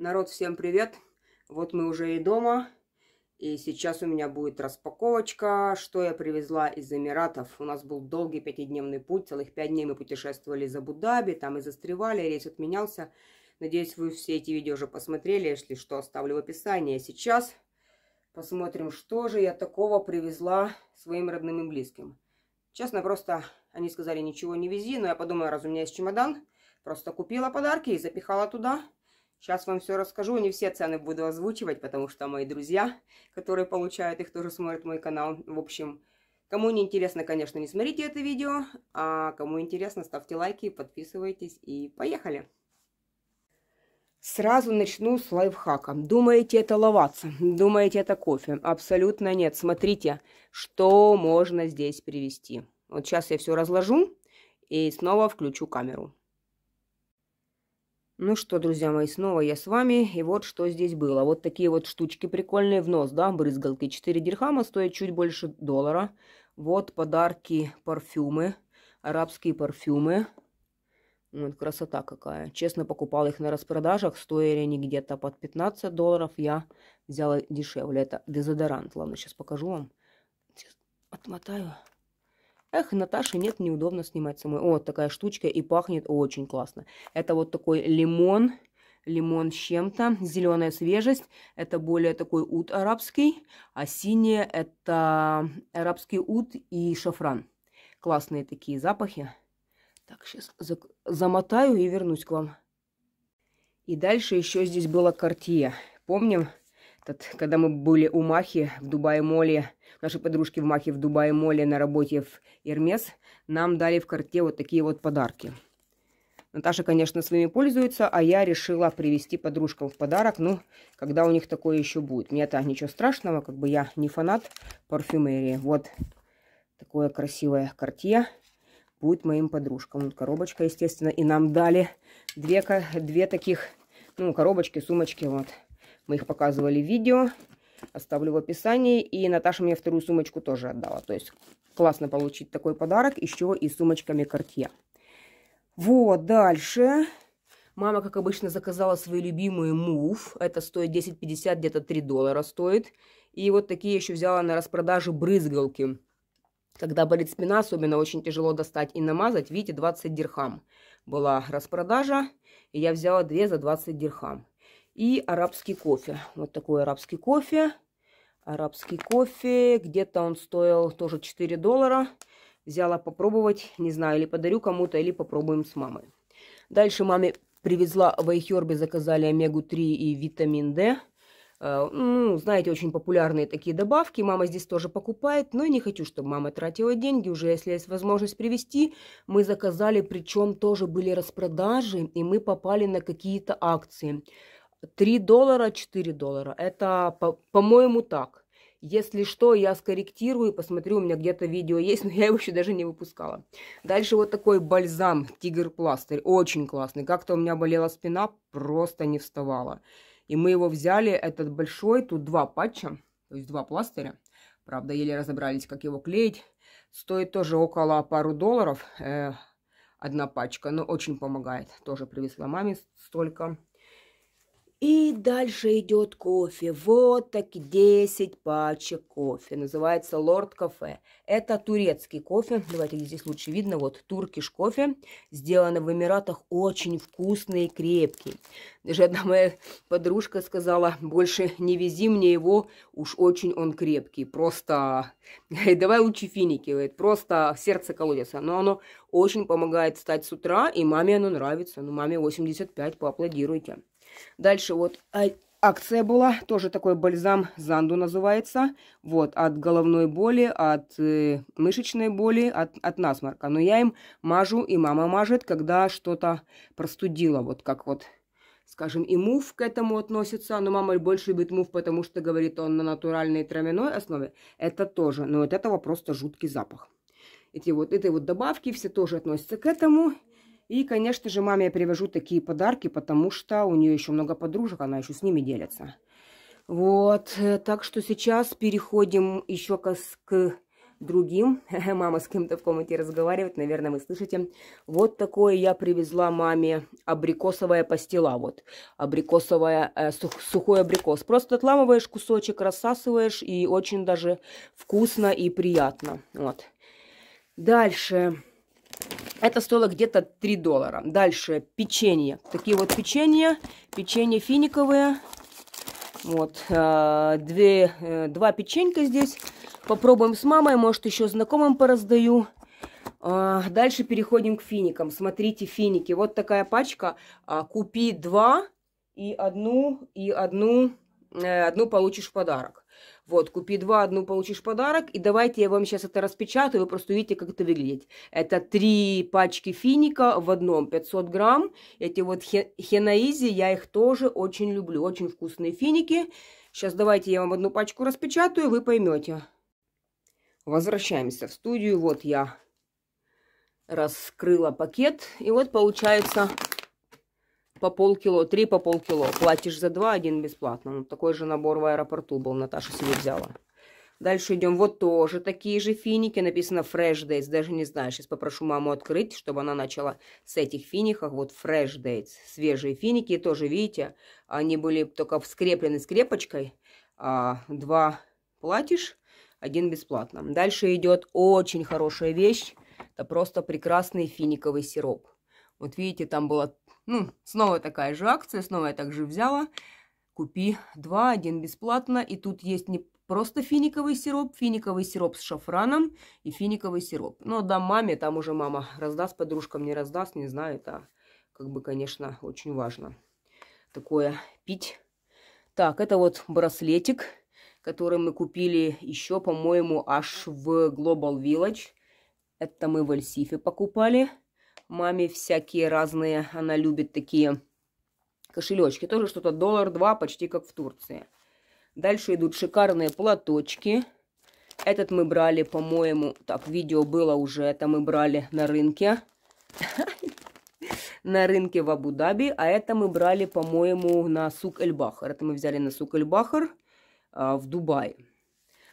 Народ, всем привет! Вот мы уже и дома. И сейчас у меня будет распаковочка, что я привезла из Эмиратов. У нас был долгий пятидневный путь, целых пять дней мы путешествовали за Абу-Даби, там и застревали, рейс отменялся. Надеюсь, вы все эти видео уже посмотрели, если что, оставлю в описании. А Сейчас посмотрим, что же я такого привезла своим родным и близким. Честно, просто они сказали, ничего не вези, но я подумала, раз у меня есть чемодан, просто купила подарки и запихала туда. Сейчас вам все расскажу, не все цены буду озвучивать, потому что мои друзья, которые получают их, тоже смотрят мой канал. В общем, кому не интересно, конечно, не смотрите это видео, а кому интересно, ставьте лайки, подписывайтесь и поехали! Сразу начну с лайфхака. Думаете, это ловаться? Думаете, это кофе? Абсолютно нет. Смотрите, что можно здесь привести. Вот сейчас я все разложу и снова включу камеру. Ну что, друзья мои, снова я с вами, и вот что здесь было. Вот такие вот штучки прикольные в нос, да, брызгалки. 4 дирхама стоят чуть больше доллара. Вот подарки, парфюмы, арабские парфюмы. Вот ну, красота какая. Честно, покупал их на распродажах, стоили они где-то под 15 долларов, я взяла дешевле. Это дезодорант, ладно, сейчас покажу вам. Сейчас отмотаю. Эх, Наташи нет, неудобно снимать самой. Вот такая штучка и пахнет очень классно. Это вот такой лимон, лимон с чем-то, зеленая свежесть, это более такой ут арабский, а синяя это арабский ут и шафран. Классные такие запахи. Так, сейчас замотаю и вернусь к вам. И дальше еще здесь была картия. Помним, этот, когда мы были у Махи в Дубае-Моле, Наши подружки в Махе в Дубае Молли на работе в Эрмес нам дали в карте вот такие вот подарки. Наташа, конечно, своими пользуется, а я решила привезти подружкам в подарок, ну, когда у них такое еще будет. Мне-то ничего страшного, как бы я не фанат парфюмерии. Вот такое красивое карте будет моим подружкам. Вот коробочка, естественно, и нам дали две, две таких, ну, коробочки, сумочки, вот. Мы их показывали в видео. Оставлю в описании. И Наташа мне вторую сумочку тоже отдала. То есть классно получить такой подарок еще и сумочками Cartier. Вот, дальше. Мама, как обычно, заказала свои любимые Move Это стоит 10,50, где-то 3 доллара стоит. И вот такие еще взяла на распродаже брызгалки. Когда болит спина, особенно очень тяжело достать и намазать. Видите, 20 дирхам была распродажа. И я взяла 2 за 20 дирхам. И арабский кофе. Вот такой арабский кофе. Арабский кофе. Где-то он стоил тоже 4 доллара. Взяла попробовать. Не знаю, или подарю кому-то, или попробуем с мамой. Дальше маме привезла в Айхербе, заказали омегу-3 и витамин D. Э, ну, знаете, очень популярные такие добавки. Мама здесь тоже покупает, но я не хочу, чтобы мама тратила деньги. Уже если есть возможность привезти, мы заказали, причем тоже были распродажи, и мы попали на какие-то акции. 3 доллара, 4 доллара. Это, по-моему, по так. Если что, я скорректирую, посмотрю, у меня где-то видео есть, но я его еще даже не выпускала. Дальше вот такой бальзам Тигр Пластырь, очень классный. Как-то у меня болела спина, просто не вставала. И мы его взяли, этот большой, тут два патча, то есть два пластыря. Правда, еле разобрались, как его клеить. Стоит тоже около пару долларов э, одна пачка, но очень помогает. Тоже привезла маме столько. И дальше идет кофе. Вот так 10 пачек кофе. Называется Лорд Кафе. Это турецкий кофе. Давайте здесь лучше видно. Вот туркиш кофе. Сделано в Эмиратах очень вкусный и крепкий. Даже одна моя подружка сказала, больше не вези мне его, уж очень он крепкий. Просто давай лучше финики. Говорит, просто сердце колодится. Но оно очень помогает встать с утра, и маме оно нравится. Ну, маме 85, поаплодируйте. Дальше вот а, акция была, тоже такой бальзам Занду называется. Вот, от головной боли, от э, мышечной боли, от, от насморка. Но я им мажу, и мама мажет, когда что-то простудила. Вот как вот, скажем, и мув к этому относится. Но мама больше любит мув, потому что, говорит, он на натуральной травяной основе. Это тоже, но от этого просто жуткий запах. Эти вот, этой вот добавки все тоже относятся к этому. И, конечно же, маме я привожу такие подарки, потому что у нее еще много подружек, она еще с ними делится. Вот, э, так что сейчас переходим еще к, к другим. Мама с кем-то в комнате разговаривает, наверное, вы слышите. Вот такое я привезла маме абрикосовая пастила. Вот, абрикосовая, э, сух, сухой абрикос. Просто отламываешь кусочек, рассасываешь, и очень даже вкусно и приятно. Вот. Дальше это стоило где-то 3 доллара. Дальше печенье. Такие вот печенья. Печенье финиковые, Вот. Э, две, э, два печенька здесь. Попробуем с мамой. Может, еще знакомым пораздаю. Э, дальше переходим к финикам. Смотрите, финики. Вот такая пачка. А, купи два и одну, и одну, одну получишь в подарок. Вот, купи два, одну получишь подарок, и давайте я вам сейчас это распечатаю, вы просто увидите, как это выглядит. Это три пачки финика в одном, 500 грамм. Эти вот хенаизи, я их тоже очень люблю, очень вкусные финики. Сейчас давайте я вам одну пачку распечатаю, вы поймете. Возвращаемся в студию, вот я раскрыла пакет, и вот получается по полкило, три по полкило. Платишь за два, один бесплатно. Ну, такой же набор в аэропорту был, Наташа себе взяла. Дальше идем. Вот тоже такие же финики. Написано Fresh Dates. Даже не знаю. Сейчас попрошу маму открыть, чтобы она начала с этих фиников. Вот Fresh Dates. Свежие финики. тоже, видите, они были только вскреплены скрепочкой. А, два платишь, один бесплатно. Дальше идет очень хорошая вещь. Это просто прекрасный финиковый сироп. Вот видите, там было ну, снова такая же акция, снова я также взяла. Купи два, один бесплатно. И тут есть не просто финиковый сироп, финиковый сироп с шафраном и финиковый сироп. Но да, маме, там уже мама раздаст, подружкам не раздаст, не знаю, это как бы, конечно, очень важно такое пить. Так, это вот браслетик, который мы купили еще, по-моему, аж в Global Village. Это мы в Эльсифе покупали маме всякие разные. Она любит такие кошелечки. Тоже что-то доллар два, почти как в Турции. Дальше идут шикарные платочки. Этот мы брали, по-моему, так, видео было уже, это мы брали на рынке. На рынке в Абу-Даби, а это мы брали, по-моему, на сук Эль Бахар. Это мы взяли на сук Эль Бахар а, в Дубае.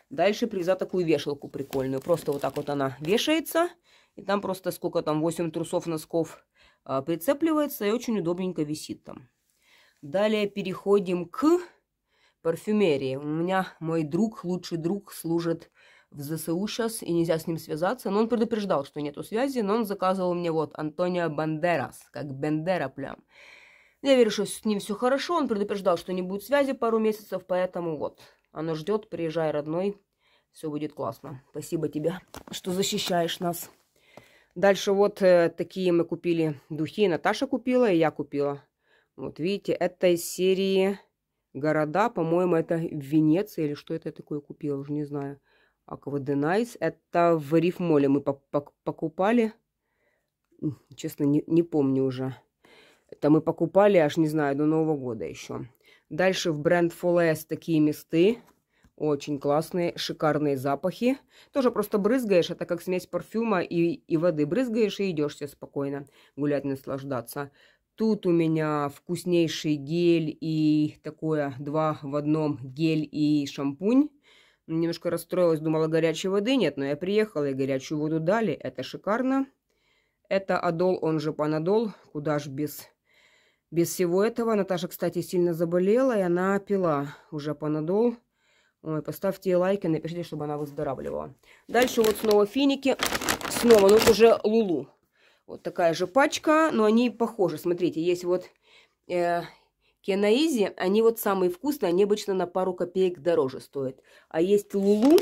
Дальше привезла такую вешалку прикольную. Просто вот так вот она вешается. И там просто сколько там, 8 трусов, носков а, прицепливается и очень удобненько висит там. Далее переходим к парфюмерии. У меня мой друг, лучший друг, служит в ЗСУ сейчас, и нельзя с ним связаться. Но он предупреждал, что нету связи, но он заказывал мне вот Антонио Бандерас, как Бендера прям. Я верю, что с ним все хорошо, он предупреждал, что не будет связи пару месяцев, поэтому вот, оно ждет, приезжай, родной, все будет классно. Спасибо тебе, что защищаешь нас. Дальше вот э, такие мы купили духи. Наташа купила, и я купила. Вот видите, это из серии города. По-моему, это в Венеции или что это такое купила, уже не знаю. А Акваденайс. Это в Рифмоле мы покупали. Честно, не, не помню уже. Это мы покупали, аж не знаю, до Нового года еще. Дальше в бренд Фолес такие месты. Очень классные, шикарные запахи. Тоже просто брызгаешь, это как смесь парфюма и, и воды. Брызгаешь и идешь все спокойно гулять, наслаждаться. Тут у меня вкуснейший гель и такое два в одном гель и шампунь. Немножко расстроилась, думала горячей воды нет, но я приехала и горячую воду дали. Это шикарно. Это Адол, он же Панадол, куда ж без... Без всего этого Наташа, кстати, сильно заболела, и она пила уже Панадол. Ой, поставьте ей лайки, напишите, чтобы она выздоравливала. Дальше вот снова финики. Снова, ну, уже лулу. Вот такая же пачка, но они похожи. Смотрите, есть вот э, кенаизи. Они вот самые вкусные, они обычно на пару копеек дороже стоят. А есть лулу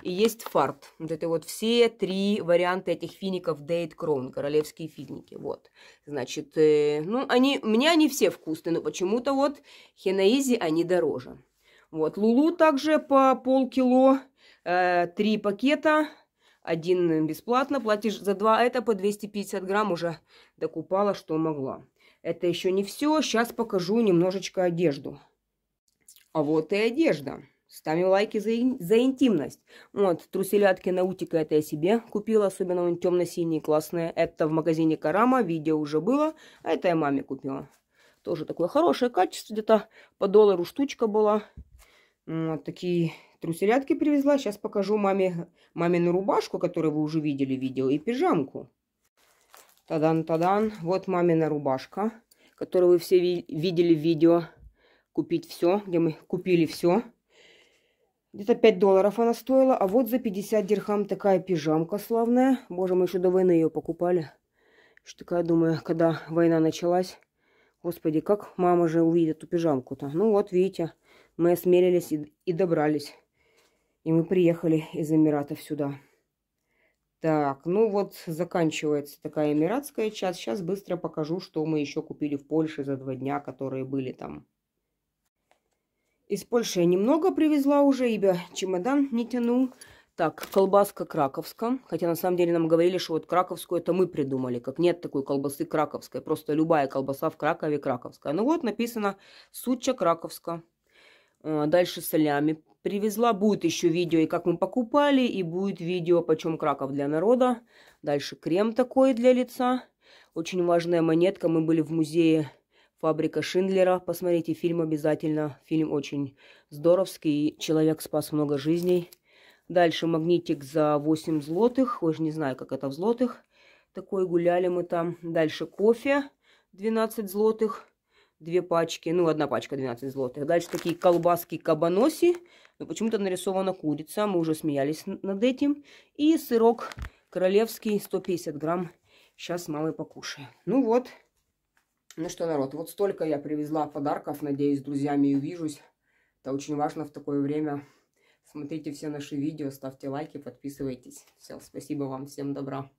и есть фарт. Вот это вот все три варианта этих фиников Дейт Кроун, королевские финики. Вот, значит, э, ну, они, мне они все вкусные, но почему-то вот хенаизи они дороже. Вот, лулу также по полкило, э, три пакета, один бесплатно, платишь за два, это по 250 грамм уже докупала, что могла. Это еще не все, сейчас покажу немножечко одежду. А вот и одежда. Ставим лайки за, за интимность. Вот, труселятки Наутика это я себе купила, особенно он темно-синие, классные. Это в магазине Карама, видео уже было, а это я маме купила. Тоже такое хорошее качество, где-то по доллару штучка была. Вот такие труселятки привезла. Сейчас покажу маме мамину рубашку, которую вы уже видели в видео, и пижамку. Тадан-тадан. Вот мамина рубашка, которую вы все видели в видео. Купить все, где мы купили все. Где-то 5 долларов она стоила, а вот за 50 дирхам такая пижамка славная. Боже, мы еще до войны ее покупали. Что такая, думаю, когда война началась, Господи, как мама же увидит эту пижамку-то? Ну вот, видите, мы осмелились и, и добрались. И мы приехали из Эмиратов сюда. Так, ну вот заканчивается такая эмиратская часть. Сейчас быстро покажу, что мы еще купили в Польше за два дня, которые были там. Из Польши я немного привезла уже, ибо чемодан не тянул. Так, колбаска краковская, Хотя на самом деле нам говорили, что вот краковскую это мы придумали. Как нет такой колбасы краковской. Просто любая колбаса в Кракове краковская. Ну вот написано суча краковская. Э, дальше солями привезла. Будет еще видео и как мы покупали. И будет видео почем краков для народа. Дальше крем такой для лица. Очень важная монетка. Мы были в музее фабрика Шиндлера. Посмотрите фильм обязательно. Фильм очень здоровский. Человек спас много жизней. Дальше магнитик за 8 злотых. Ой, же не знаю, как это в злотых. Такой гуляли мы там. Дальше кофе 12 злотых. Две пачки, ну, одна пачка 12 злотых. Дальше такие колбаски кабаноси. Но ну, почему-то нарисована курица. Мы уже смеялись над этим. И сырок королевский 150 грамм. Сейчас мамой покушаю. Ну вот. Ну что, народ, вот столько я привезла подарков. Надеюсь, с друзьями увижусь. Это очень важно в такое время Смотрите все наши видео, ставьте лайки, подписывайтесь. Все, спасибо вам, всем добра.